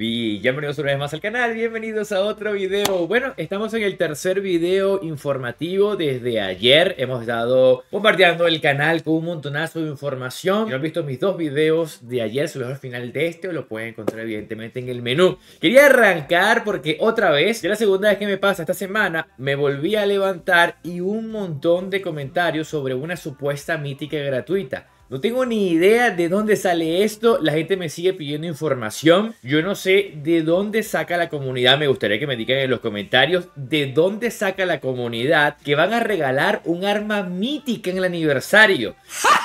Y bienvenidos una vez más al canal, bienvenidos a otro video. Bueno, estamos en el tercer video informativo desde ayer. Hemos estado bombardeando el canal con un montonazo de información. Si no han visto mis dos videos de ayer, subidos al final de este, o lo pueden encontrar evidentemente en el menú. Quería arrancar porque otra vez, ya la segunda vez que me pasa esta semana, me volví a levantar y un montón de comentarios sobre una supuesta mítica gratuita. No tengo ni idea de dónde sale esto. La gente me sigue pidiendo información. Yo no sé de dónde saca la comunidad. Me gustaría que me digan en los comentarios de dónde saca la comunidad que van a regalar un arma mítica en el aniversario. ¡Ja!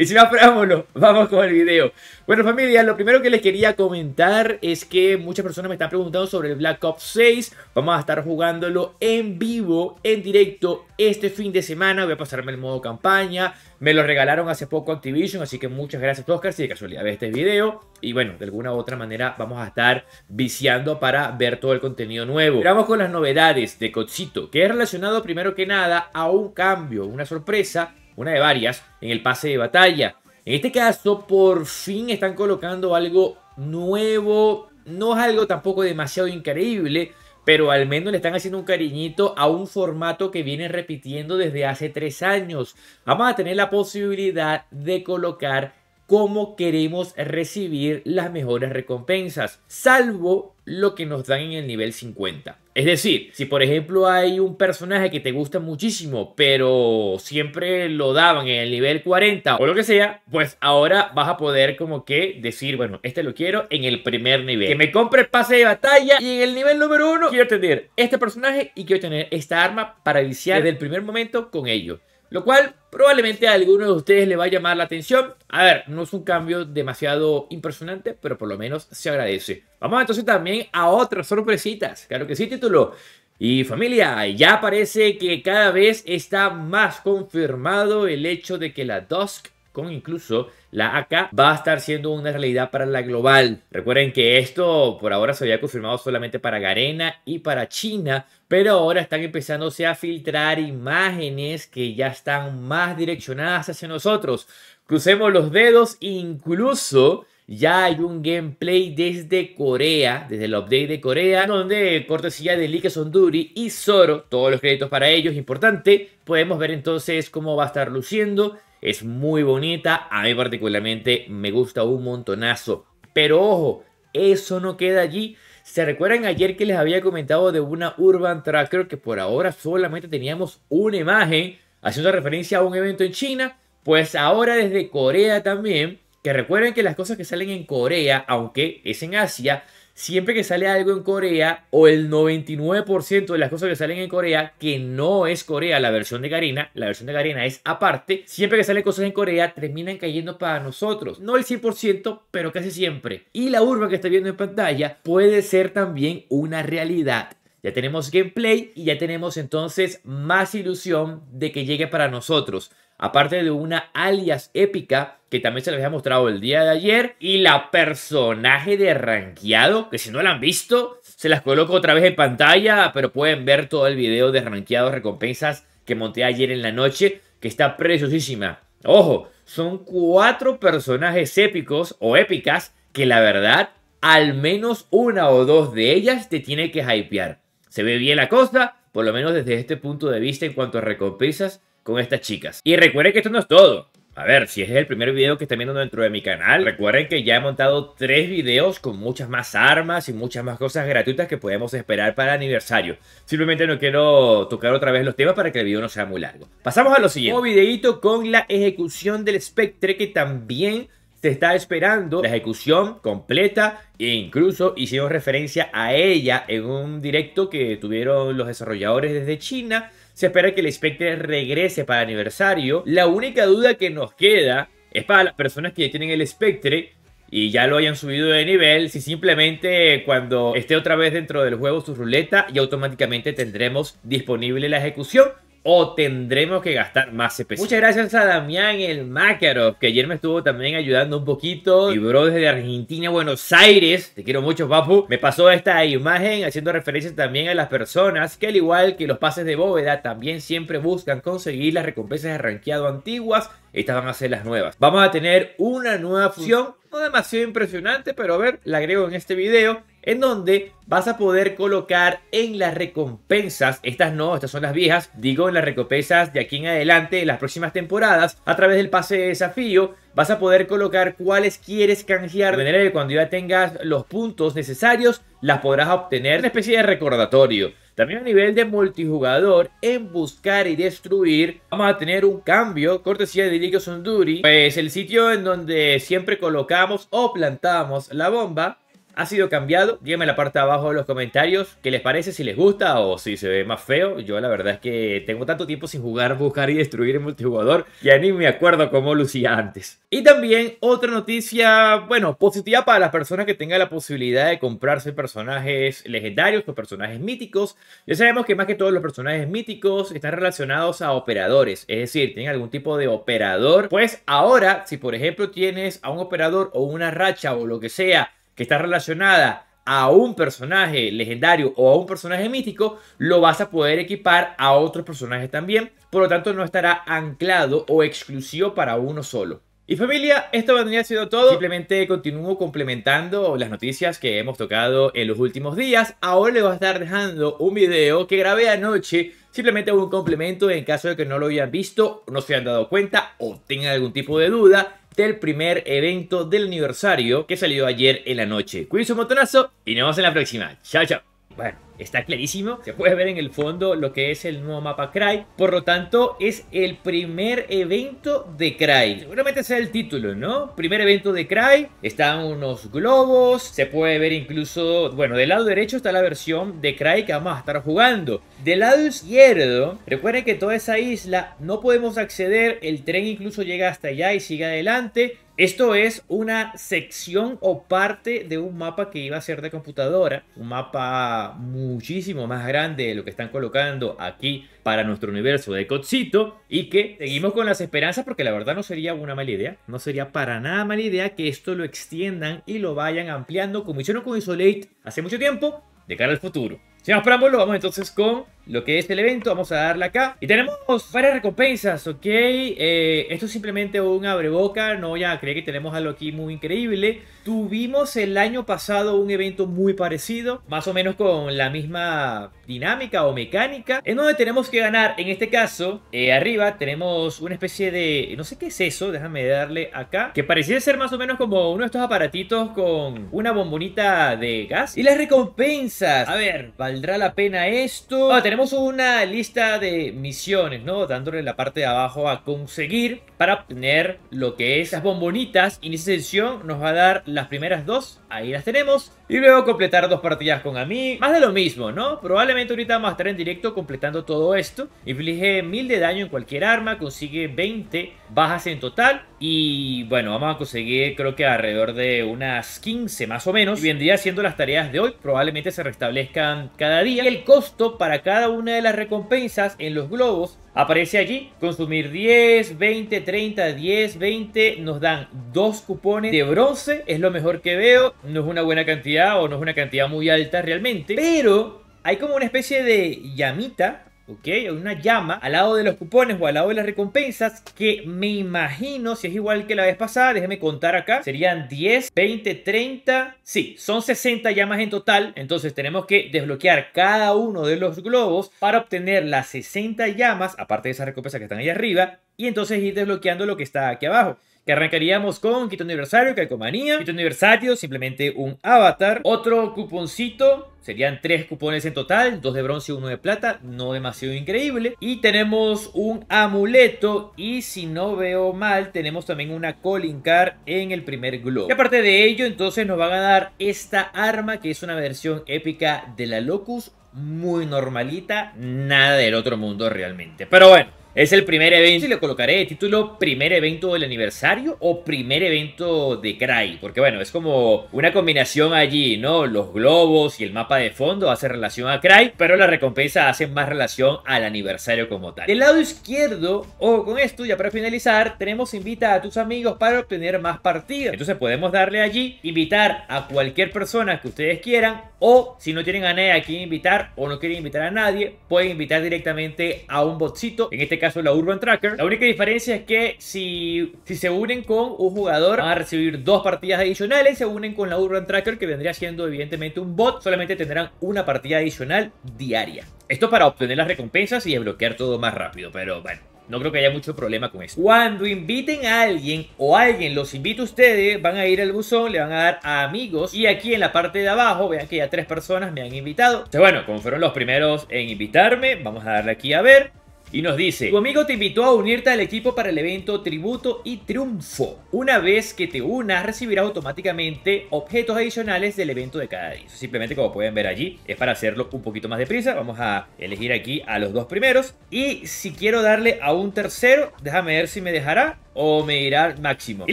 Y si no preámbulo, vamos con el video. Bueno familia, lo primero que les quería comentar es que muchas personas me están preguntando sobre el Black Ops 6. Vamos a estar jugándolo en vivo, en directo, este fin de semana. Voy a pasarme el modo campaña. Me lo regalaron hace poco Activision, así que muchas gracias Oscar si de casualidad ves este video. Y bueno, de alguna u otra manera vamos a estar viciando para ver todo el contenido nuevo. vamos con las novedades de Cochito, que es relacionado primero que nada a un cambio, una sorpresa una de varias, en el pase de batalla. En este caso, por fin están colocando algo nuevo, no es algo tampoco demasiado increíble, pero al menos le están haciendo un cariñito a un formato que viene repitiendo desde hace tres años. Vamos a tener la posibilidad de colocar cómo queremos recibir las mejores recompensas, salvo lo que nos dan en el nivel 50. Es decir, si por ejemplo hay un personaje que te gusta muchísimo, pero siempre lo daban en el nivel 40 o lo que sea, pues ahora vas a poder como que decir, bueno, este lo quiero en el primer nivel. Que me compre el pase de batalla y en el nivel número 1 quiero tener este personaje y quiero tener esta arma para iniciar desde el primer momento con ello. Lo cual probablemente a alguno de ustedes le va a llamar la atención. A ver, no es un cambio demasiado impresionante, pero por lo menos se agradece. Vamos entonces también a otras sorpresitas. Claro que sí, título. Y familia, ya parece que cada vez está más confirmado el hecho de que la Dusk con incluso la AK va a estar siendo una realidad para la global. Recuerden que esto por ahora se había confirmado solamente para Garena y para China, pero ahora están empezándose a filtrar imágenes que ya están más direccionadas hacia nosotros. Crucemos los dedos, incluso ya hay un gameplay desde Corea, desde el update de Corea, donde cortesía de Lee Sonduri y Zoro, todos los créditos para ellos, importante, podemos ver entonces cómo va a estar luciendo, es muy bonita, a mí particularmente me gusta un montonazo, pero ojo, eso no queda allí, ¿Se recuerdan ayer que les había comentado de una Urban Tracker que por ahora solamente teníamos una imagen haciendo referencia a un evento en China? Pues ahora desde Corea también que recuerden que las cosas que salen en Corea, aunque es en Asia, siempre que sale algo en Corea, o el 99% de las cosas que salen en Corea, que no es Corea, la versión de Karina, la versión de Karina es aparte, siempre que salen cosas en Corea, terminan cayendo para nosotros. No el 100%, pero casi siempre. Y la urba que está viendo en pantalla puede ser también una realidad. Ya tenemos gameplay y ya tenemos entonces más ilusión de que llegue para nosotros aparte de una alias épica que también se les había mostrado el día de ayer, y la personaje de ranqueado, que si no la han visto, se las coloco otra vez en pantalla, pero pueden ver todo el video de ranqueado recompensas que monté ayer en la noche, que está preciosísima. Ojo, son cuatro personajes épicos o épicas que la verdad, al menos una o dos de ellas te tiene que hypear. Se ve bien la cosa, por lo menos desde este punto de vista en cuanto a recompensas, con estas chicas. Y recuerden que esto no es todo. A ver, si este es el primer video que están viendo dentro de mi canal, recuerden que ya he montado tres videos con muchas más armas y muchas más cosas gratuitas que podemos esperar para aniversario. Simplemente no quiero tocar otra vez los temas para que el video no sea muy largo. Pasamos a lo siguiente. Un videito con la ejecución del Spectre que también se está esperando la ejecución completa e incluso hicimos referencia a ella en un directo que tuvieron los desarrolladores desde China se espera que el Spectre regrese para aniversario. La única duda que nos queda es para las personas que ya tienen el Spectre y ya lo hayan subido de nivel, si simplemente cuando esté otra vez dentro del juego su ruleta y automáticamente tendremos disponible la ejecución o tendremos que gastar más CPC. Muchas gracias a Damián el Makarov, que ayer me estuvo también ayudando un poquito. Y bro, desde Argentina, Buenos Aires, te quiero mucho, papu. Me pasó esta imagen haciendo referencia también a las personas que, al igual que los pases de bóveda, también siempre buscan conseguir las recompensas de ranqueado antiguas. Estas van a ser las nuevas. Vamos a tener una nueva función, no demasiado impresionante, pero a ver, la agrego en este video en donde vas a poder colocar en las recompensas, estas no, estas son las viejas, digo en las recompensas de aquí en adelante, en las próximas temporadas, a través del pase de desafío, vas a poder colocar cuáles quieres canjear, de manera que cuando ya tengas los puntos necesarios, las podrás obtener, una especie de recordatorio. También a nivel de multijugador, en buscar y destruir, vamos a tener un cambio, cortesía de Ligio Sunduri pues el sitio en donde siempre colocamos o plantamos la bomba, ha sido cambiado. Díganme en la parte de abajo de los comentarios qué les parece, si les gusta o si se ve más feo. Yo la verdad es que tengo tanto tiempo sin jugar, buscar y destruir el multijugador, ya ni me acuerdo cómo lucía antes. Y también otra noticia, bueno, positiva para las personas que tengan la posibilidad de comprarse personajes legendarios o personajes míticos. Ya sabemos que más que todos los personajes míticos están relacionados a operadores, es decir, tienen algún tipo de operador. Pues ahora, si por ejemplo tienes a un operador o una racha o lo que sea, que está relacionada a un personaje legendario o a un personaje mítico, lo vas a poder equipar a otros personajes también. Por lo tanto, no estará anclado o exclusivo para uno solo. Y familia, esto vendría sido todo. Simplemente continúo complementando las noticias que hemos tocado en los últimos días. Ahora les voy a estar dejando un video que grabé anoche. Simplemente un complemento en caso de que no lo hayan visto, no se hayan dado cuenta o tengan algún tipo de duda del primer evento del aniversario que salió ayer en la noche. Cuídense un montonazo y nos vemos en la próxima. Chao, chao. Bueno está clarísimo. Se puede ver en el fondo lo que es el nuevo mapa Cry. Por lo tanto, es el primer evento de Cry. Seguramente sea el título, ¿no? Primer evento de Cry. Están unos globos. Se puede ver incluso, bueno, del lado derecho está la versión de Cry que vamos a estar jugando. Del lado izquierdo, recuerden que toda esa isla no podemos acceder. El tren incluso llega hasta allá y sigue adelante. Esto es una sección o parte de un mapa que iba a ser de computadora, un mapa muy muchísimo más grande de lo que están colocando aquí para nuestro universo de Cotcito y que seguimos con las esperanzas porque la verdad no sería una mala idea, no sería para nada mala idea que esto lo extiendan y lo vayan ampliando como hicieron con Isolate hace mucho tiempo de cara al futuro. si más lo vamos entonces con lo que es el evento. Vamos a darle acá. Y tenemos varias recompensas, ¿ok? Eh, esto es simplemente un abreboca. No ya creer que tenemos algo aquí muy increíble. Tuvimos el año pasado un evento muy parecido. Más o menos con la misma dinámica o mecánica. En donde tenemos que ganar, en este caso, eh, arriba tenemos una especie de... No sé qué es eso. Déjame darle acá. Que parecía ser más o menos como uno de estos aparatitos con una bombonita de gas. Y las recompensas. A ver, ¿valdrá la pena esto? Ah, tenemos una lista de misiones, ¿no? Dándole la parte de abajo a conseguir para obtener lo que es las bombonitas. Y en sesión nos va a dar las primeras dos ahí las tenemos. Y luego completar dos partidas con Ami. Más de lo mismo, ¿no? Probablemente ahorita vamos a estar en directo completando todo esto. Inflige 1000 de daño en cualquier arma, consigue 20 bajas en total. Y bueno, vamos a conseguir creo que alrededor de unas 15 más o menos. Y vendría siendo las tareas de hoy. Probablemente se restablezcan cada día. el costo para cada una de las recompensas en los globos Aparece allí, consumir 10, 20, 30, 10, 20, nos dan dos cupones de bronce, es lo mejor que veo, no es una buena cantidad o no es una cantidad muy alta realmente, pero hay como una especie de llamita ¿ok? Hay una llama al lado de los cupones o al lado de las recompensas que me imagino, si es igual que la vez pasada, déjeme contar acá, serían 10, 20, 30, sí, son 60 llamas en total, entonces tenemos que desbloquear cada uno de los globos para obtener las 60 llamas, aparte de esas recompensas que están ahí arriba, y entonces ir desbloqueando lo que está aquí abajo que arrancaríamos con Quito Aniversario, Calcomanía, Quito Aniversario, simplemente un avatar, otro cuponcito, serían tres cupones en total, dos de bronce y uno de plata, no demasiado increíble, y tenemos un amuleto y si no veo mal tenemos también una colincar en el primer globo. Y aparte de ello entonces nos van a dar esta arma que es una versión épica de la Locus, muy normalita, nada del otro mundo realmente, pero bueno. Es el primer evento y le colocaré el título primer evento del aniversario o primer evento de Cry, porque bueno, es como una combinación allí, ¿no? Los globos y el mapa de fondo hace relación a Cry, pero la recompensa hace más relación al aniversario como tal. Del lado izquierdo, o con esto, ya para finalizar, tenemos invita a tus amigos para obtener más partidas. Entonces podemos darle allí, invitar a cualquier persona que ustedes quieran o si no tienen a nadie a invitar o no quieren invitar a nadie, pueden invitar directamente a un botcito, en este caso la Urban Tracker. La única diferencia es que si, si se unen con un jugador, van a recibir dos partidas adicionales. Se unen con la Urban Tracker, que vendría siendo evidentemente un bot. Solamente tendrán una partida adicional diaria. Esto para obtener las recompensas y desbloquear todo más rápido, pero bueno. No creo que haya mucho problema con eso. Cuando inviten a alguien o alguien los invita a ustedes, van a ir al buzón, le van a dar a amigos. Y aquí en la parte de abajo, vean que ya tres personas me han invitado. O bueno, como fueron los primeros en invitarme, vamos a darle aquí a ver y nos dice, tu amigo te invitó a unirte al equipo para el evento Tributo y Triunfo. Una vez que te unas, recibirás automáticamente objetos adicionales del evento de cada día. Simplemente como pueden ver allí, es para hacerlo un poquito más deprisa. Vamos a elegir aquí a los dos primeros. Y si quiero darle a un tercero, déjame ver si me dejará o me máximo. Y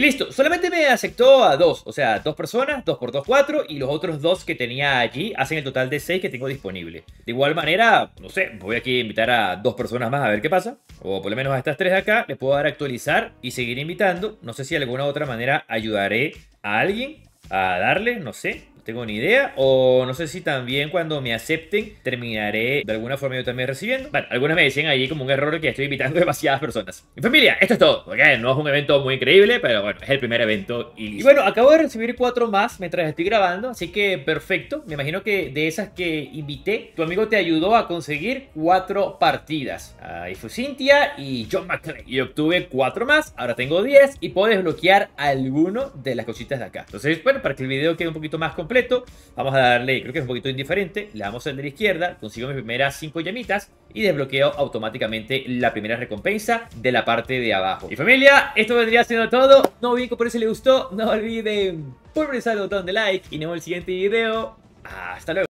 listo, solamente me aceptó a dos, o sea, dos personas, dos por dos, cuatro, y los otros dos que tenía allí hacen el total de seis que tengo disponible. De igual manera, no sé, voy aquí a invitar a dos personas más a ver qué pasa, o por lo menos a estas tres de acá, les puedo dar actualizar y seguir invitando. No sé si de alguna u otra manera ayudaré a alguien a darle, no sé, tengo ni idea. O no sé si también cuando me acepten terminaré de alguna forma yo también recibiendo. Bueno, algunas me decían Ahí como un error que estoy invitando demasiadas personas. familia, esto es todo. ¿ok? No es un evento muy increíble, pero bueno, es el primer evento y... bueno, acabo de recibir cuatro más mientras estoy grabando, así que perfecto. Me imagino que de esas que invité, tu amigo te ayudó a conseguir cuatro partidas. Ahí fue Cynthia y John McClane. Y obtuve cuatro más, ahora tengo diez y puedo desbloquear alguno de las cositas de acá. Entonces, bueno, para que el video quede un poquito más completo, Vamos a darle, creo que es un poquito indiferente. Le damos el de la izquierda, consigo mis primeras 5 llamitas y desbloqueo automáticamente la primera recompensa de la parte de abajo. Y familia, esto vendría siendo todo. No olviden por eso les gustó. No olviden pulverizar el botón de like y nos vemos en el siguiente video. Hasta luego.